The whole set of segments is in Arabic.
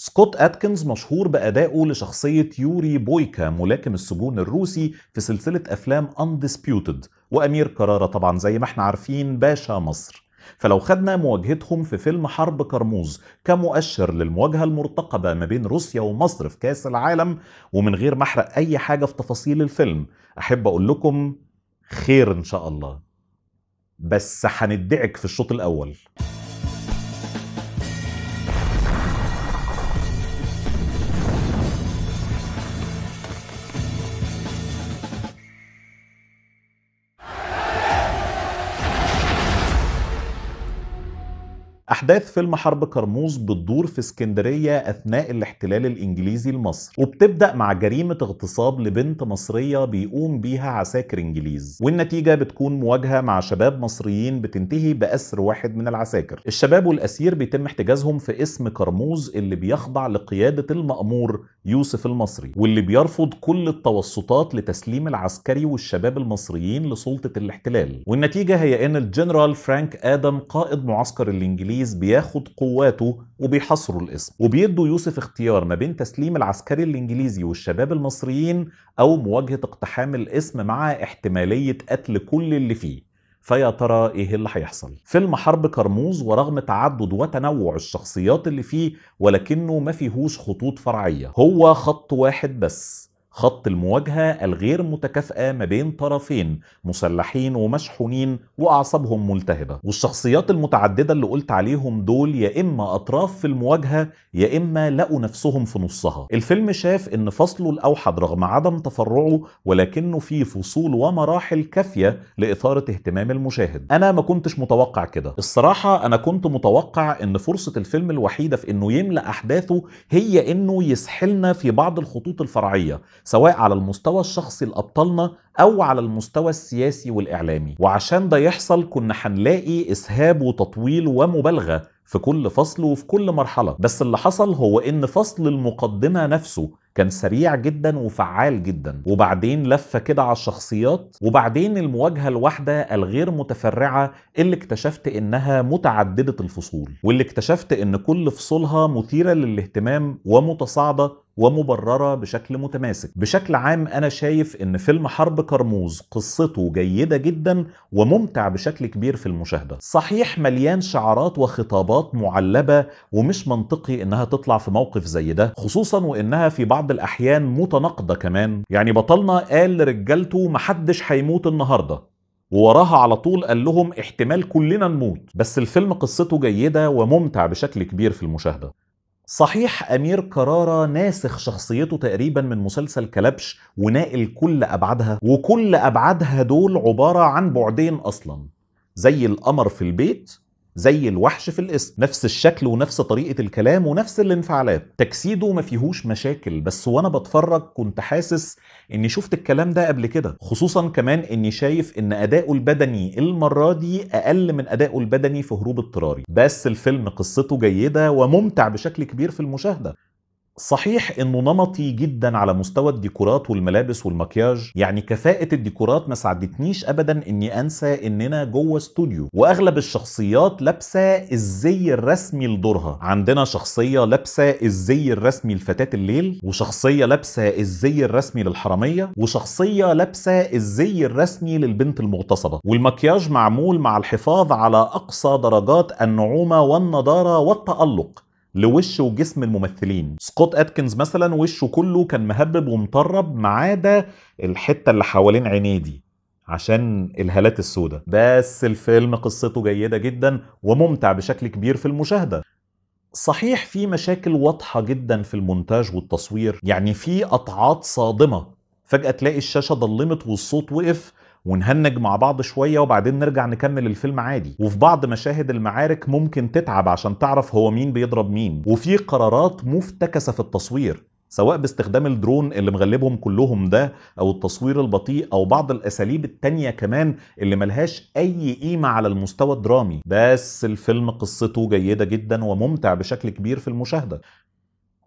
سكوت أتكنز مشهور بأدائه لشخصية يوري بويكا ملاكم السجون الروسي في سلسلة أفلام Undisputed وأمير كرارة طبعا زي ما احنا عارفين باشا مصر فلو خدنا مواجهتهم في فيلم حرب كرموز كمؤشر للمواجهة المرتقبة ما بين روسيا ومصر في كاس العالم ومن غير ما احرق أي حاجة في تفاصيل الفيلم أحب أقول لكم خير إن شاء الله بس هندعك في الشوط الأول أحداث فيلم حرب كرموز بتدور في اسكندرية أثناء الاحتلال الإنجليزي لمصر وبتبدأ مع جريمة اغتصاب لبنت مصرية بيقوم بيها عساكر إنجليز والنتيجة بتكون مواجهة مع شباب مصريين بتنتهي بأسر واحد من العساكر الشباب والأسير بيتم احتجازهم في اسم كرموز اللي بيخضع لقيادة المأمور يوسف المصري واللي بيرفض كل التوسطات لتسليم العسكري والشباب المصريين لسلطة الاحتلال والنتيجة هي ان الجنرال فرانك آدم قائد معسكر الانجليز بياخد قواته وبيحصروا الاسم وبيدوا يوسف اختيار ما بين تسليم العسكري الانجليزي والشباب المصريين او مواجهة اقتحام الاسم مع احتمالية قتل كل اللي فيه فيا ترى ايه اللي هيحصل فيلم حرب كرموز ورغم تعدد وتنوع الشخصيات اللي فيه ولكنه ما فيهوش خطوط فرعيه هو خط واحد بس خط المواجهة الغير متكافئة ما بين طرفين مسلحين ومشحونين وأعصابهم ملتهبة والشخصيات المتعددة اللي قلت عليهم دول يا إما أطراف في المواجهة يا إما لقوا نفسهم في نصها الفيلم شاف إن فصله الأوحد رغم عدم تفرعه ولكنه فيه فصول ومراحل كافية لإثارة اهتمام المشاهد أنا ما كنتش متوقع كده الصراحة أنا كنت متوقع إن فرصة الفيلم الوحيدة في إنه يملأ أحداثه هي إنه يسحلنا في بعض الخطوط الفرعية سواء على المستوى الشخصي لأبطالنا أو على المستوى السياسي والإعلامي وعشان ده يحصل كنا هنلاقي إسهاب وتطويل ومبالغة في كل فصل وفي كل مرحلة بس اللي حصل هو إن فصل المقدمة نفسه كان سريع جدا وفعال جدا وبعدين لفة كده على الشخصيات وبعدين المواجهة الواحدة الغير متفرعة اللي اكتشفت انها متعددة الفصول واللي اكتشفت ان كل فصولها مثيرة للاهتمام ومتصاعدة ومبررة بشكل متماسك بشكل عام أنا شايف أن فيلم حرب كرموز قصته جيدة جدا وممتع بشكل كبير في المشاهدة صحيح مليان شعارات وخطابات معلبة ومش منطقي أنها تطلع في موقف زي ده خصوصا وأنها في بعض الأحيان متناقضة كمان يعني بطلنا قال لرجالته محدش هيموت النهارده ووراها على طول قال لهم احتمال كلنا نموت بس الفيلم قصته جيدة وممتع بشكل كبير في المشاهدة صحيح أمير كرارة ناسخ شخصيته تقريبا من مسلسل كلبش وناقل كل أبعادها وكل أبعادها دول عبارة عن بعدين أصلا زي القمر في البيت زي الوحش في الاسم نفس الشكل ونفس طريقة الكلام ونفس الانفعالات تجسيده ما فيهوش مشاكل بس وانا بتفرج كنت حاسس اني شفت الكلام ده قبل كده خصوصا كمان اني شايف ان اداؤه البدني المرة دي اقل من اداؤه البدني في هروب اضطراري بس الفيلم قصته جيدة وممتع بشكل كبير في المشاهدة صحيح انه نمطي جدا على مستوى الديكورات والملابس والمكياج يعني كفاءة الديكورات ما ساعدتنيش ابدا اني انسى اننا جوه استوديو واغلب الشخصيات لابسة الزي الرسمي لدورها عندنا شخصية لابسة الزي الرسمي لفتاة الليل وشخصية لابسة الزي الرسمي للحرامية وشخصية لابسة الزي الرسمي للبنت المغتصبة والمكياج معمول مع الحفاظ على اقصى درجات النعومة والنضارة والتألق لوش وجسم الممثلين سكوت اتكنز مثلا وشه كله كان مهبب ومطرب ما عدا الحته اللي حوالين عينيه دي عشان الهالات السوداء بس الفيلم قصته جيدة جدا وممتع بشكل كبير في المشاهدة صحيح في مشاكل واضحة جدا في المونتاج والتصوير يعني في قطعات صادمة فجأة تلاقي الشاشة ضلمت والصوت وقف ونهنج مع بعض شويه وبعدين نرجع نكمل الفيلم عادي وفي بعض مشاهد المعارك ممكن تتعب عشان تعرف هو مين بيضرب مين وفي قرارات مفتكسه في التصوير سواء باستخدام الدرون اللي مغلبهم كلهم ده او التصوير البطيء او بعض الاساليب التانية كمان اللي ملهاش اي قيمة على المستوى الدرامي بس الفيلم قصته جيدة جدا وممتع بشكل كبير في المشاهدة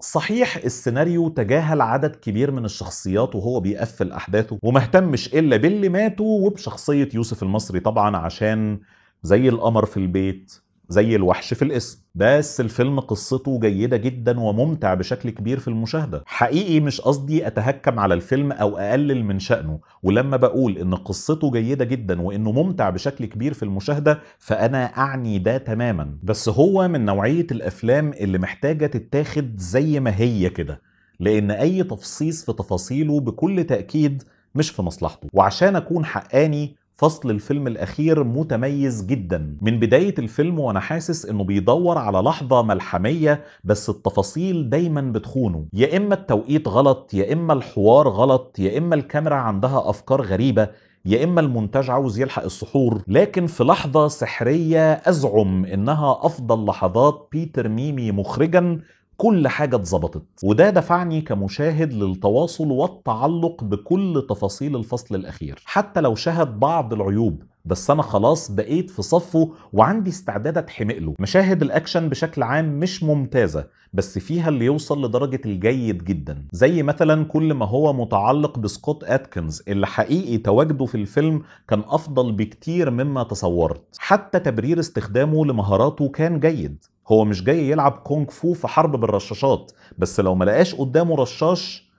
صحيح السيناريو تجاهل عدد كبير من الشخصيات وهو بيقفل احداثه وما اهتمش الا باللي ماتوا وبشخصيه يوسف المصري طبعا عشان زي القمر في البيت زي الوحش في الاسم بس الفيلم قصته جيده جدا وممتع بشكل كبير في المشاهده حقيقي مش قصدي اتهكم على الفيلم او اقلل من شانه ولما بقول ان قصته جيده جدا وانه ممتع بشكل كبير في المشاهده فانا اعني ده تماما بس هو من نوعيه الافلام اللي محتاجه تتاخد زي ما هي كده لان اي تفصيص في تفاصيله بكل تاكيد مش في مصلحته وعشان اكون حقاني فصل الفيلم الأخير متميز جدا من بداية الفيلم وأنا حاسس إنه بيدور على لحظة ملحمية بس التفاصيل دايما بتخونه يا إما التوقيت غلط يا إما الحوار غلط يا إما الكاميرا عندها أفكار غريبة يا إما المونتاج عاوز يلحق السحور لكن في لحظة سحرية أزعم إنها أفضل لحظات بيتر ميمي مخرجا كل حاجة اتظبطت وده دفعني كمشاهد للتواصل والتعلق بكل تفاصيل الفصل الأخير حتى لو شهد بعض العيوب بس انا خلاص بقيت في صفه وعندي استعداد اتحمق له مشاهد الاكشن بشكل عام مش ممتازه بس فيها اللي يوصل لدرجه الجيد جدا زي مثلا كل ما هو متعلق بسكوت اتكنز اللي حقيقي تواجده في الفيلم كان افضل بكتير مما تصورت حتى تبرير استخدامه لمهاراته كان جيد هو مش جاي يلعب كونغ فو في حرب بالرشاشات بس لو ما لقاش قدامه رشاش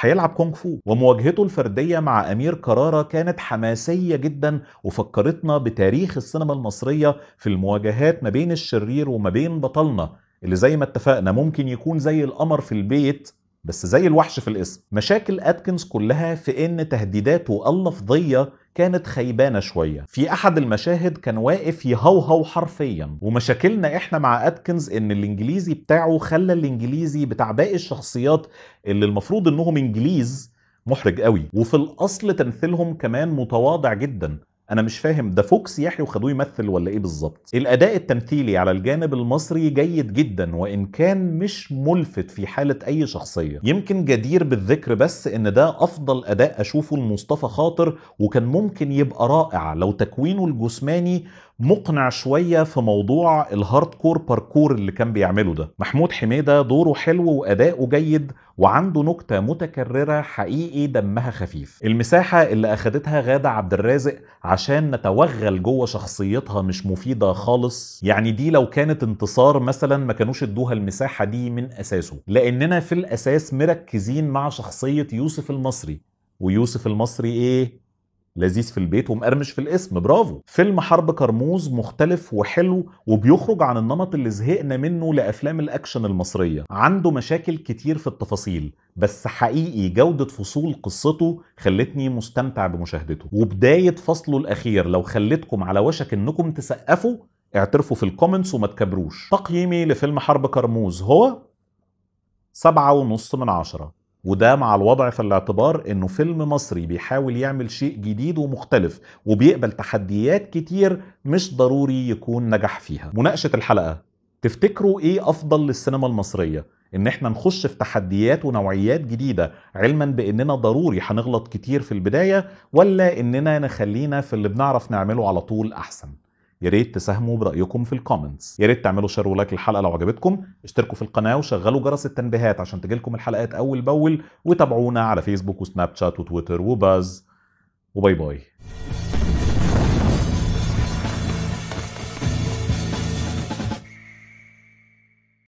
هيلعب كونغ فو ومواجهته الفرديه مع امير كراره كانت حماسيه جدا وفكرتنا بتاريخ السينما المصريه في المواجهات ما بين الشرير وما بين بطلنا اللي زي ما اتفقنا ممكن يكون زي القمر في البيت بس زي الوحش في الاسم مشاكل اتكنز كلها في ان تهديداته اللفظيه كانت خيبانة شوية في أحد المشاهد كان واقف يهوهو حرفيا ومشاكلنا إحنا مع أتكنز إن الإنجليزي بتاعه خلى الإنجليزي بتاع باقي الشخصيات اللي المفروض إنهم إنجليز محرج قوي وفي الأصل تمثيلهم كمان متواضع جدا انا مش فاهم ده فوكس يحيى وخدوه يمثل ولا ايه بالظبط الاداء التمثيلي على الجانب المصري جيد جدا وان كان مش ملفت في حاله اي شخصيه يمكن جدير بالذكر بس ان ده افضل اداء اشوفه لمصطفى خاطر وكان ممكن يبقى رائع لو تكوينه الجسماني مقنع شويه في موضوع الهارد كور باركور اللي كان بيعمله ده محمود حميده دوره حلو واداؤه جيد وعنده نكته متكرره حقيقي دمها خفيف المساحه اللي اخدتها غاده عبد الرازق عشان نتوغل جوه شخصيتها مش مفيده خالص يعني دي لو كانت انتصار مثلا ما كانوش ادوها المساحه دي من اساسه لاننا في الاساس مركزين مع شخصيه يوسف المصري ويوسف المصري ايه لذيذ في البيت ومقرمش في الاسم برافو فيلم حرب كرموز مختلف وحلو وبيخرج عن النمط اللي زهقنا منه لافلام الاكشن المصريه عنده مشاكل كتير في التفاصيل بس حقيقي جودة فصول قصته خلتني مستمتع بمشاهدته وبداية فصله الأخير لو خلتكم على وشك إنكم تسقفوا اعترفوا في الكومنتس وما تكبروش تقييمي لفيلم حرب كرموز هو سبعة ونص من عشرة وده مع الوضع في الاعتبار انه فيلم مصري بيحاول يعمل شيء جديد ومختلف وبيقبل تحديات كتير مش ضروري يكون نجح فيها مناقشة الحلقة تفتكروا ايه افضل للسينما المصرية ان احنا نخش في تحديات ونوعيات جديدة علما باننا ضروري هنغلط كتير في البداية ولا اننا نخلينا في اللي بنعرف نعمله على طول احسن يا ريت تساهموا برايكم في الكومنتس يا ريت تعملوا شير ولايك للحلقه لو عجبتكم اشتركوا في القناه وشغلوا جرس التنبيهات عشان تجيلكم الحلقات اول باول وتابعونا على فيسبوك وسناب شات وتويتر وباز وباي باي